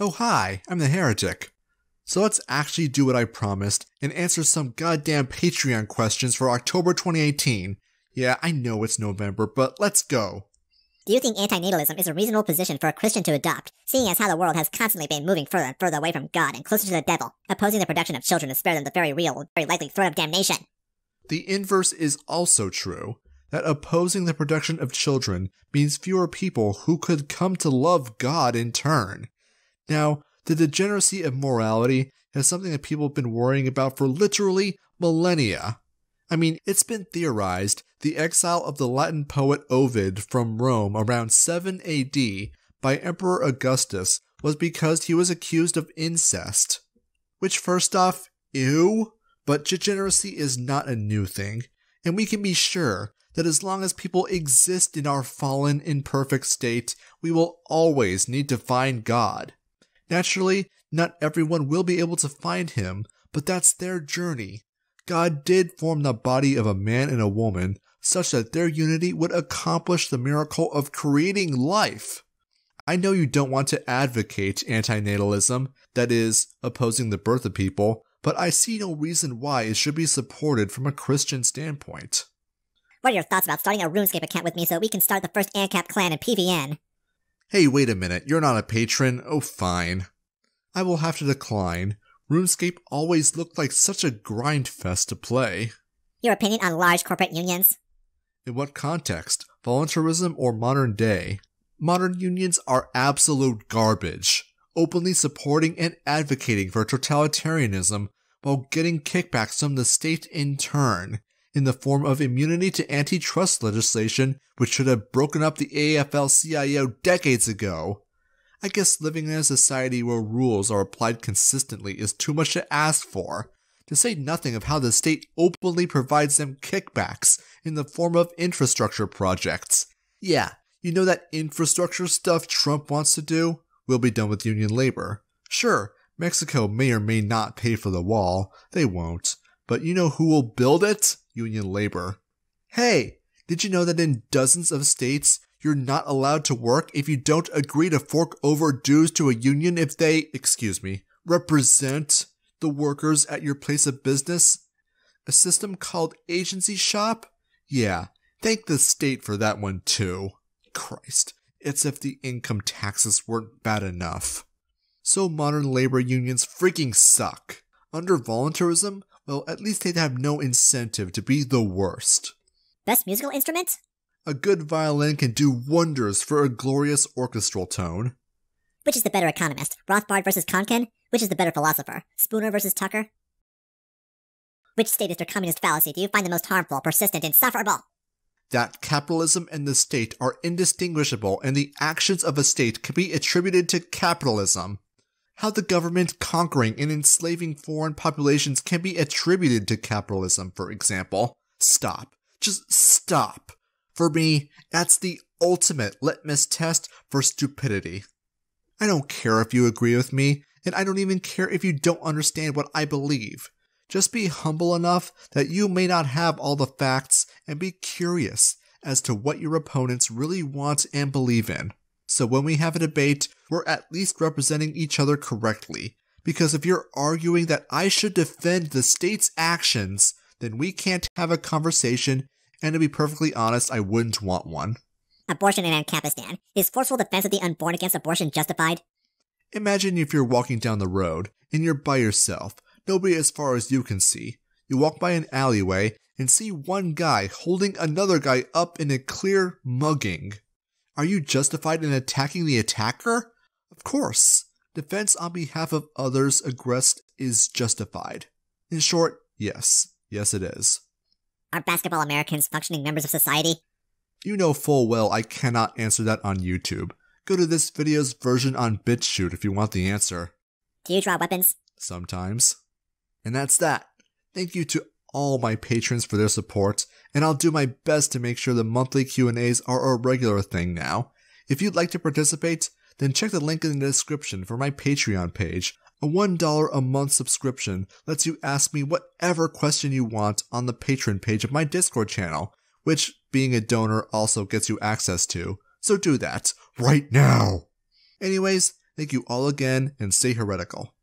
Oh, hi, I'm the heretic. So let's actually do what I promised and answer some goddamn Patreon questions for October 2018. Yeah, I know it's November, but let's go. Do you think antinatalism is a reasonable position for a Christian to adopt, seeing as how the world has constantly been moving further and further away from God and closer to the devil, opposing the production of children to spare them the very real and very likely threat of damnation? The inverse is also true that opposing the production of children means fewer people who could come to love God in turn. Now, the degeneracy of morality is something that people have been worrying about for literally millennia. I mean, it's been theorized the exile of the Latin poet Ovid from Rome around 7 AD by Emperor Augustus was because he was accused of incest. Which, first off, ew, but degeneracy is not a new thing, and we can be sure that as long as people exist in our fallen, imperfect state, we will always need to find God. Naturally, not everyone will be able to find him, but that's their journey. God did form the body of a man and a woman such that their unity would accomplish the miracle of creating life. I know you don't want to advocate antinatalism, that is, opposing the birth of people, but I see no reason why it should be supported from a Christian standpoint. What are your thoughts about starting a RuneScape account with me so we can start the first ANCAP clan in PVN? Hey, wait a minute, you're not a patron. Oh, fine. I will have to decline. RuneScape always looked like such a grindfest to play. Your opinion on large corporate unions? In what context? Voluntarism or modern day? Modern unions are absolute garbage, openly supporting and advocating for totalitarianism while getting kickbacks from the state in turn in the form of immunity to antitrust legislation, which should have broken up the AFL CIO decades ago. I guess living in a society where rules are applied consistently is too much to ask for, to say nothing of how the state openly provides them kickbacks in the form of infrastructure projects. Yeah, you know that infrastructure stuff Trump wants to do? We'll be done with union labor. Sure, Mexico may or may not pay for the wall, they won't, but you know who will build it? union labor. Hey, did you know that in dozens of states, you're not allowed to work if you don't agree to fork over dues to a union if they, excuse me, represent the workers at your place of business? A system called agency shop? Yeah, thank the state for that one too. Christ, it's if the income taxes weren't bad enough. So modern labor unions freaking suck. Under voluntarism, well, at least they'd have no incentive to be the worst. Best musical instrument? A good violin can do wonders for a glorious orchestral tone. Which is the better economist, Rothbard versus Konkin? Which is the better philosopher, Spooner versus Tucker? Which statist or communist fallacy do you find the most harmful, persistent, insufferable? That capitalism and the state are indistinguishable and the actions of a state can be attributed to capitalism how the government conquering and enslaving foreign populations can be attributed to capitalism, for example. Stop. Just stop. For me, that's the ultimate litmus test for stupidity. I don't care if you agree with me, and I don't even care if you don't understand what I believe. Just be humble enough that you may not have all the facts and be curious as to what your opponents really want and believe in. So when we have a debate, we're at least representing each other correctly. Because if you're arguing that I should defend the state's actions, then we can't have a conversation, and to be perfectly honest, I wouldn't want one. Abortion in Ancapistan. Is forceful defense of the unborn against abortion justified? Imagine if you're walking down the road, and you're by yourself, nobody as far as you can see. You walk by an alleyway and see one guy holding another guy up in a clear mugging. Are you justified in attacking the attacker? Of course. Defense on behalf of others aggressed is justified. In short, yes. Yes, it is. Are basketball Americans functioning members of society? You know full well I cannot answer that on YouTube. Go to this video's version on BitChute if you want the answer. Do you draw weapons? Sometimes. And that's that. Thank you to all my patrons for their support, and I'll do my best to make sure the monthly Q&As are a regular thing now. If you'd like to participate, then check the link in the description for my Patreon page. A $1 a month subscription lets you ask me whatever question you want on the patron page of my Discord channel, which being a donor also gets you access to. So do that right now. Anyways, thank you all again and stay heretical.